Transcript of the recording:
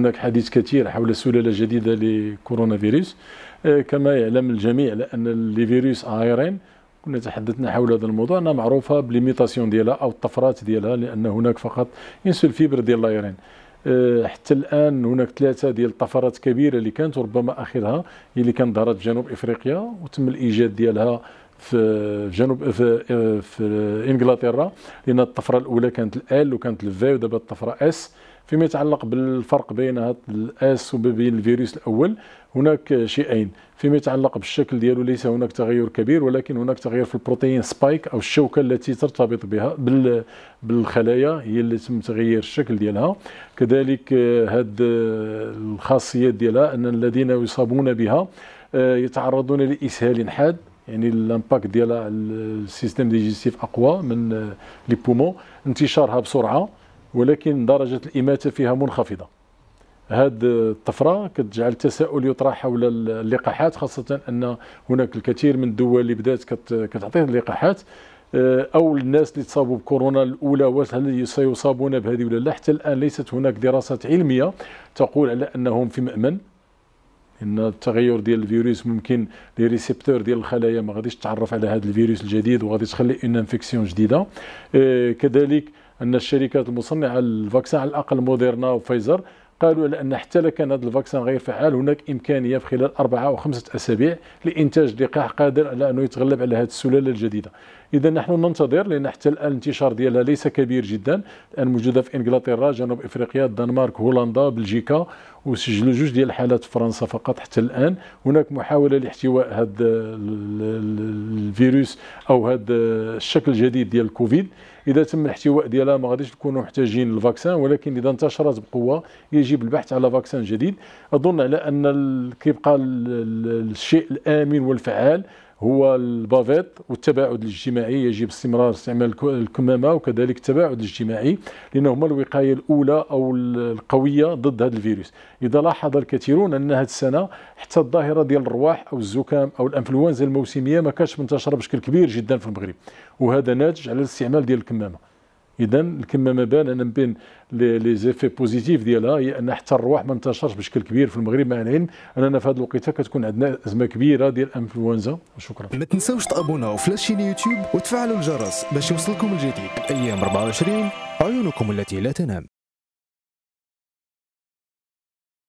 هناك حديث كثير حول سلالة جديدة لكورونا فيروس آه، كما يعلم الجميع لأن الفيروس آيرين كنا تحدثنا حول هذا الموضوع أنها معروفة بليميتاسيون ديالها أو الطفرات ديالها لأن هناك فقط ينسل فيبر ديال الآيرين آه، حتى الان هناك ثلاثه ديال الطفرات كبيره اللي كانت وربما اخرها اللي كانت ظهرت في جنوب افريقيا وتم الايجاد ديالها في جنوب في, آه، في انجلترا لان الطفره الاولى كانت الال وكانت الفي ودابا الطفره اس فيما يتعلق بالفرق بين هذا الاس وبين الفيروس الاول هناك شيئين فيما يتعلق بالشكل ديالو ليس هناك تغير كبير ولكن هناك تغير في البروتين سبايك او الشوكه التي ترتبط بها بالخلايا هي اللي تم تغيير الشكل ديالها كذلك هذه آه، آه، الخاصيات ديالها ان الذين يصابون بها يتعرضون لاسهال حاد يعني الامباكت ديالها على السيستم ديجيستيف اقوى من آه, لي بومون انتشارها بسرعه ولكن درجه الاماته فيها منخفضه هاد الطفره كتجعل التساؤل يطرح حول اللقاحات خاصه ان هناك الكثير من الدول اللي بدات كتعطي اللقاحات آه، او الناس اللي تصابوا بكورونا الاولى هل سيصابون بهذه ولا لا حتى الان ليست هناك دراسات علميه تقول على انهم في مامن ان التغير ديال الفيروس ممكن لي ريسبتور ديال الخلايا ما غاديش تعرف على هذا الفيروس الجديد وغادي تخلي ان انفيكسيون جديده آه، كذلك ان الشركات المصنعه للفاكسين على الاقل موديرنا وفايزر قالوا لأن حتى لكان كان هذا الفاكسان غير فعال هناك إمكانية في خلال أربعة أو خمسة أسابيع لإنتاج لقاح قادر على أنه يتغلب على هذه السلالة الجديدة إذا نحن ننتظر لأن حتى الآن الانتشار ديالها ليس كبير جدا الآن موجودة في إنجلترا جنوب إفريقيا الدنمارك هولندا بلجيكا وسجلوا جوج ديال الحالات في فرنسا فقط حتى الآن هناك محاولة لاحتواء هذا الفيروس أو هذا الشكل الجديد ديال الكوفيد إذا تم الاحتواء ديالها ما غاديش نكونوا محتاجين للفاكسان ولكن إذا انتشرت بقوة يجب يجب البحث على فاكسان جديد اظن على ان كيبقى الشيء الامن والفعال هو البافيت والتباعد الاجتماعي يجب استمرار استعمال الكمامه وكذلك التباعد الاجتماعي لانه هما الوقايه الاولى او القويه ضد هذا الفيروس اذا لاحظ الكثيرون ان هذه السنه حتى الظاهره ديال الرواح او الزكام او الانفلونزا الموسميه ما كانتش منتشره بشكل كبير جدا في المغرب وهذا ناتج على الاستعمال ديال الكمامه اذا كما ما بان انا بين لي زيفي بوزيتيف ديالها هي ان حتى الرواح ما انتشرش بشكل كبير في المغرب مع العلم اننا في هذه الوقيته كتكون عندنا ازمه كبيره ديال الانفلونزا وشكرا ما تنساوش تابوناو في لاشين يوتيوب وتفعلوا الجرس باش يوصلكم الجديد ايام 24 عيونكم التي لا تنام